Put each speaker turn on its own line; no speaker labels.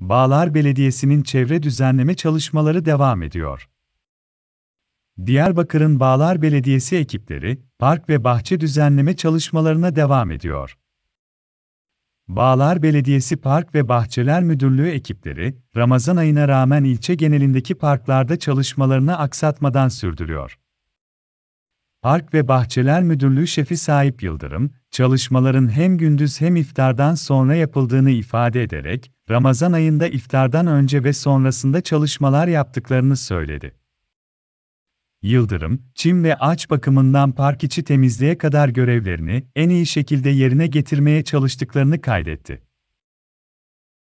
Bağlar Belediyesi'nin çevre düzenleme çalışmaları devam ediyor. Diyarbakır'ın Bağlar Belediyesi ekipleri, park ve bahçe düzenleme çalışmalarına devam ediyor. Bağlar Belediyesi Park ve Bahçeler Müdürlüğü ekipleri, Ramazan ayına rağmen ilçe genelindeki parklarda çalışmalarını aksatmadan sürdürüyor. Park ve Bahçeler Müdürlüğü Şefi Sahip Yıldırım, çalışmaların hem gündüz hem iftardan sonra yapıldığını ifade ederek, Ramazan ayında iftardan önce ve sonrasında çalışmalar yaptıklarını söyledi. Yıldırım, çim ve ağaç bakımından park içi temizliğe kadar görevlerini en iyi şekilde yerine getirmeye çalıştıklarını kaydetti.